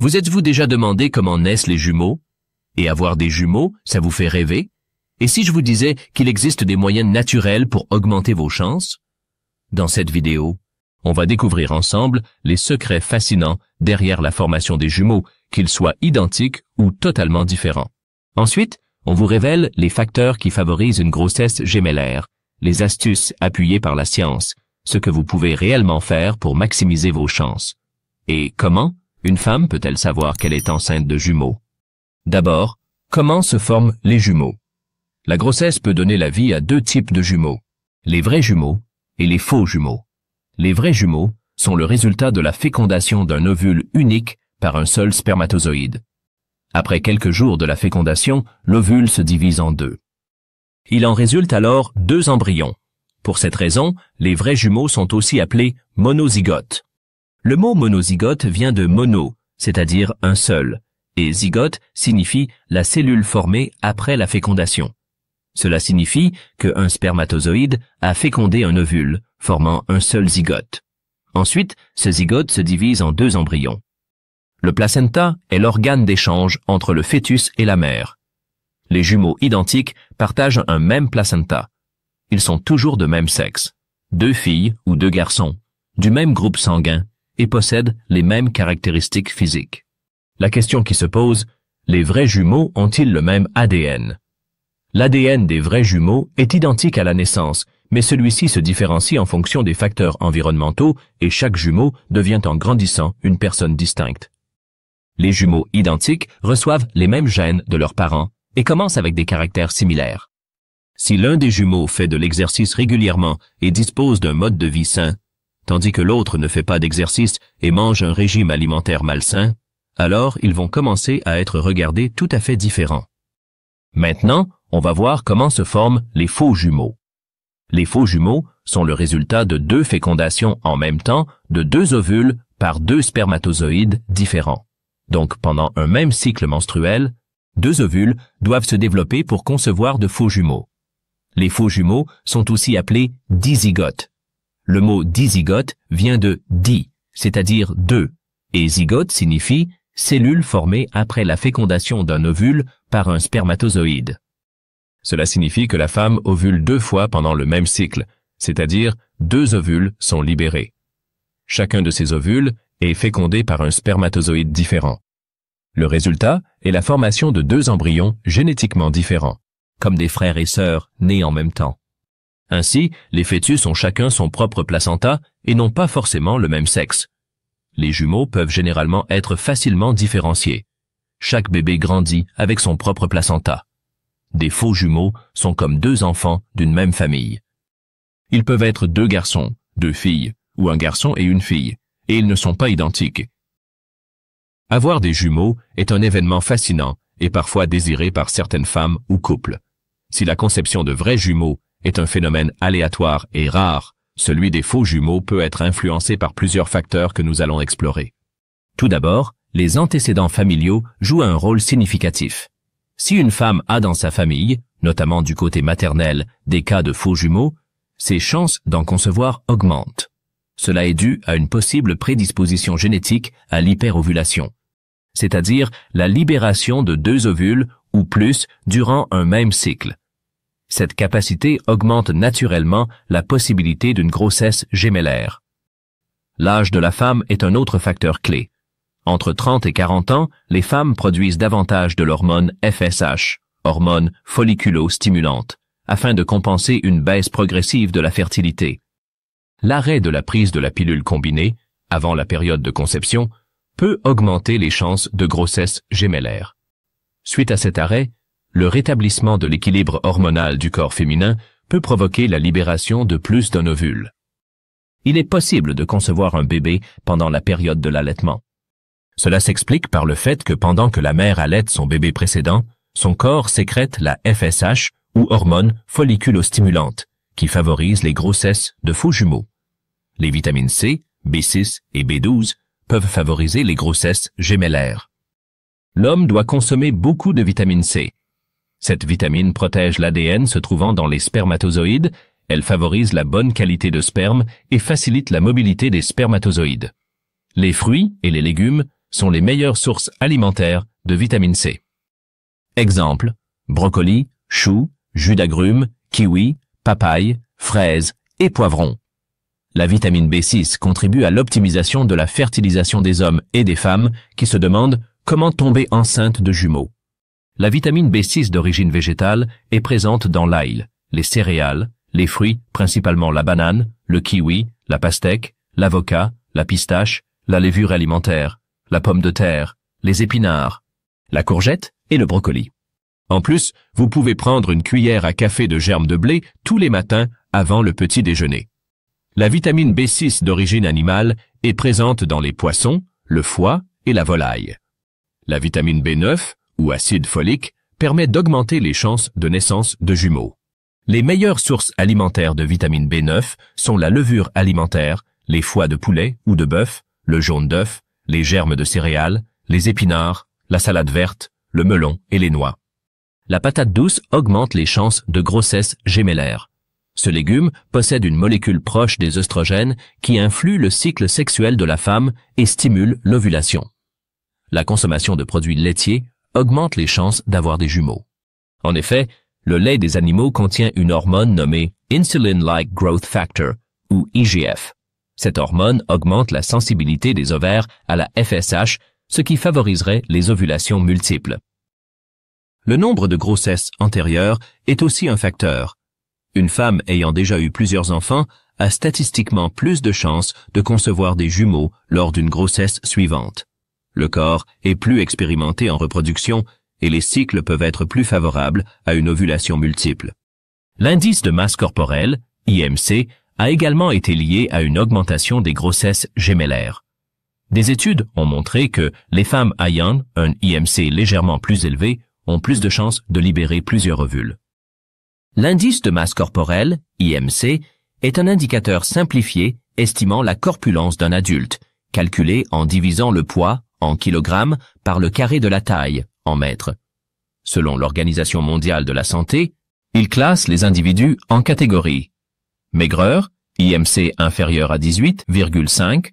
Vous êtes-vous déjà demandé comment naissent les jumeaux Et avoir des jumeaux, ça vous fait rêver Et si je vous disais qu'il existe des moyens naturels pour augmenter vos chances Dans cette vidéo, on va découvrir ensemble les secrets fascinants derrière la formation des jumeaux, qu'ils soient identiques ou totalement différents. Ensuite, on vous révèle les facteurs qui favorisent une grossesse gémellaire, les astuces appuyées par la science, ce que vous pouvez réellement faire pour maximiser vos chances. Et comment une femme peut-elle savoir qu'elle est enceinte de jumeaux D'abord, comment se forment les jumeaux La grossesse peut donner la vie à deux types de jumeaux, les vrais jumeaux et les faux jumeaux. Les vrais jumeaux sont le résultat de la fécondation d'un ovule unique par un seul spermatozoïde. Après quelques jours de la fécondation, l'ovule se divise en deux. Il en résulte alors deux embryons. Pour cette raison, les vrais jumeaux sont aussi appelés monozygotes. Le mot monozygote vient de mono, c'est-à-dire un seul, et zygote signifie la cellule formée après la fécondation. Cela signifie qu'un spermatozoïde a fécondé un ovule, formant un seul zygote. Ensuite, ce zygote se divise en deux embryons. Le placenta est l'organe d'échange entre le fœtus et la mère. Les jumeaux identiques partagent un même placenta. Ils sont toujours de même sexe, deux filles ou deux garçons, du même groupe sanguin et possèdent les mêmes caractéristiques physiques. La question qui se pose, les vrais jumeaux ont-ils le même ADN L'ADN des vrais jumeaux est identique à la naissance, mais celui-ci se différencie en fonction des facteurs environnementaux et chaque jumeau devient en grandissant une personne distincte. Les jumeaux identiques reçoivent les mêmes gènes de leurs parents et commencent avec des caractères similaires. Si l'un des jumeaux fait de l'exercice régulièrement et dispose d'un mode de vie sain, tandis que l'autre ne fait pas d'exercice et mange un régime alimentaire malsain, alors ils vont commencer à être regardés tout à fait différents. Maintenant, on va voir comment se forment les faux jumeaux. Les faux jumeaux sont le résultat de deux fécondations en même temps de deux ovules par deux spermatozoïdes différents. Donc pendant un même cycle menstruel, deux ovules doivent se développer pour concevoir de faux jumeaux. Les faux jumeaux sont aussi appelés dizygotes le mot dizygote vient de di, c'est-à-dire deux, et zygote signifie cellule formée après la fécondation d'un ovule par un spermatozoïde. Cela signifie que la femme ovule deux fois pendant le même cycle, c'est-à-dire deux ovules sont libérés. Chacun de ces ovules est fécondé par un spermatozoïde différent. Le résultat est la formation de deux embryons génétiquement différents, comme des frères et sœurs nés en même temps. Ainsi, les fœtus ont chacun son propre placenta et n'ont pas forcément le même sexe. Les jumeaux peuvent généralement être facilement différenciés. Chaque bébé grandit avec son propre placenta. Des faux jumeaux sont comme deux enfants d'une même famille. Ils peuvent être deux garçons, deux filles, ou un garçon et une fille, et ils ne sont pas identiques. Avoir des jumeaux est un événement fascinant et parfois désiré par certaines femmes ou couples. Si la conception de vrais jumeaux est un phénomène aléatoire et rare, celui des faux jumeaux peut être influencé par plusieurs facteurs que nous allons explorer. Tout d'abord, les antécédents familiaux jouent un rôle significatif. Si une femme a dans sa famille, notamment du côté maternel, des cas de faux jumeaux, ses chances d'en concevoir augmentent. Cela est dû à une possible prédisposition génétique à l'hyperovulation, c'est-à-dire la libération de deux ovules ou plus durant un même cycle, cette capacité augmente naturellement la possibilité d'une grossesse gémellaire. L'âge de la femme est un autre facteur clé. Entre 30 et 40 ans, les femmes produisent davantage de l'hormone FSH, hormone folliculo-stimulante, afin de compenser une baisse progressive de la fertilité. L'arrêt de la prise de la pilule combinée, avant la période de conception, peut augmenter les chances de grossesse gémellaire. Suite à cet arrêt, le rétablissement de l'équilibre hormonal du corps féminin peut provoquer la libération de plus d'un ovule. Il est possible de concevoir un bébé pendant la période de l'allaitement. Cela s'explique par le fait que pendant que la mère allaite son bébé précédent, son corps sécrète la FSH ou hormone folliculostimulante, qui favorise les grossesses de faux jumeaux. Les vitamines C, B6 et B12 peuvent favoriser les grossesses gémellaires. L'homme doit consommer beaucoup de vitamine C, cette vitamine protège l'ADN se trouvant dans les spermatozoïdes, elle favorise la bonne qualité de sperme et facilite la mobilité des spermatozoïdes. Les fruits et les légumes sont les meilleures sources alimentaires de vitamine C. Exemple, brocoli, choux, jus d'agrumes, kiwi, papaye, fraises et poivrons. La vitamine B6 contribue à l'optimisation de la fertilisation des hommes et des femmes qui se demandent comment tomber enceinte de jumeaux. La vitamine B6 d'origine végétale est présente dans l'ail, les céréales, les fruits, principalement la banane, le kiwi, la pastèque, l'avocat, la pistache, la levure alimentaire, la pomme de terre, les épinards, la courgette et le brocoli. En plus, vous pouvez prendre une cuillère à café de germes de blé tous les matins avant le petit déjeuner. La vitamine B6 d'origine animale est présente dans les poissons, le foie et la volaille. La vitamine B9 ou acide folique permet d'augmenter les chances de naissance de jumeaux. Les meilleures sources alimentaires de vitamine B9 sont la levure alimentaire, les foies de poulet ou de bœuf, le jaune d'œuf, les germes de céréales, les épinards, la salade verte, le melon et les noix. La patate douce augmente les chances de grossesse gémellaire. Ce légume possède une molécule proche des œstrogènes qui influe le cycle sexuel de la femme et stimule l'ovulation. La consommation de produits laitiers augmente les chances d'avoir des jumeaux. En effet, le lait des animaux contient une hormone nommée Insulin-like Growth Factor, ou IGF. Cette hormone augmente la sensibilité des ovaires à la FSH, ce qui favoriserait les ovulations multiples. Le nombre de grossesses antérieures est aussi un facteur. Une femme ayant déjà eu plusieurs enfants a statistiquement plus de chances de concevoir des jumeaux lors d'une grossesse suivante. Le corps est plus expérimenté en reproduction et les cycles peuvent être plus favorables à une ovulation multiple. L'indice de masse corporelle, IMC, a également été lié à une augmentation des grossesses gémellaires. Des études ont montré que les femmes ayant un IMC légèrement plus élevé ont plus de chances de libérer plusieurs ovules. L'indice de masse corporelle, IMC, est un indicateur simplifié estimant la corpulence d'un adulte, calculé en divisant le poids en kilogrammes par le carré de la taille, en mètres. Selon l'Organisation mondiale de la santé, il classe les individus en catégories. Maigreur, IMC inférieur à 18,5,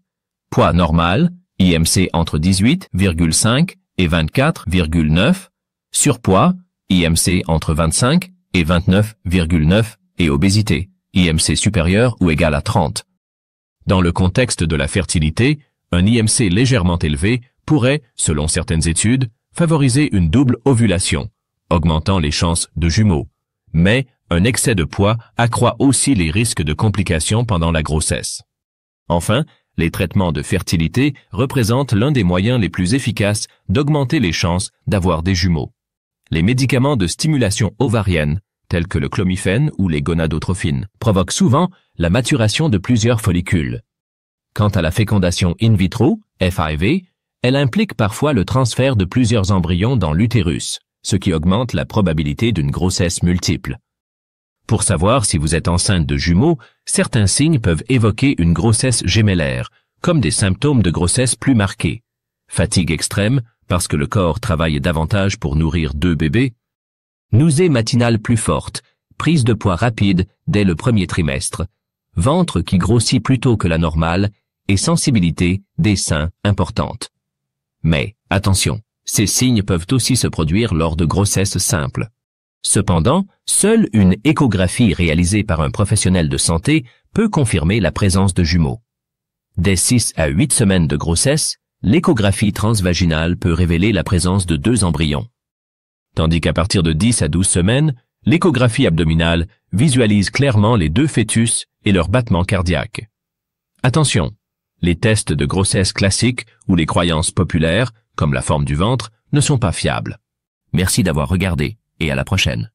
poids normal, IMC entre 18,5 et 24,9, surpoids, IMC entre 25 et 29,9 et obésité, IMC supérieur ou égal à 30. Dans le contexte de la fertilité, un IMC légèrement élevé pourrait, selon certaines études, favoriser une double ovulation, augmentant les chances de jumeaux. Mais un excès de poids accroît aussi les risques de complications pendant la grossesse. Enfin, les traitements de fertilité représentent l'un des moyens les plus efficaces d'augmenter les chances d'avoir des jumeaux. Les médicaments de stimulation ovarienne, tels que le clomiphène ou les gonadotrophines, provoquent souvent la maturation de plusieurs follicules. Quant à la fécondation in vitro, FIV, elle implique parfois le transfert de plusieurs embryons dans l'utérus, ce qui augmente la probabilité d'une grossesse multiple. Pour savoir si vous êtes enceinte de jumeaux, certains signes peuvent évoquer une grossesse gémellaire, comme des symptômes de grossesse plus marqués. Fatigue extrême, parce que le corps travaille davantage pour nourrir deux bébés. Nousée matinale plus forte, prise de poids rapide dès le premier trimestre, ventre qui grossit plus tôt que la normale et sensibilité des seins importante. Mais, attention, ces signes peuvent aussi se produire lors de grossesses simples. Cependant, seule une échographie réalisée par un professionnel de santé peut confirmer la présence de jumeaux. Dès 6 à 8 semaines de grossesse, l'échographie transvaginale peut révéler la présence de deux embryons. Tandis qu'à partir de 10 à 12 semaines, l'échographie abdominale visualise clairement les deux fœtus et leur battement cardiaque. Attention, les tests de grossesse classiques ou les croyances populaires, comme la forme du ventre, ne sont pas fiables. Merci d'avoir regardé et à la prochaine.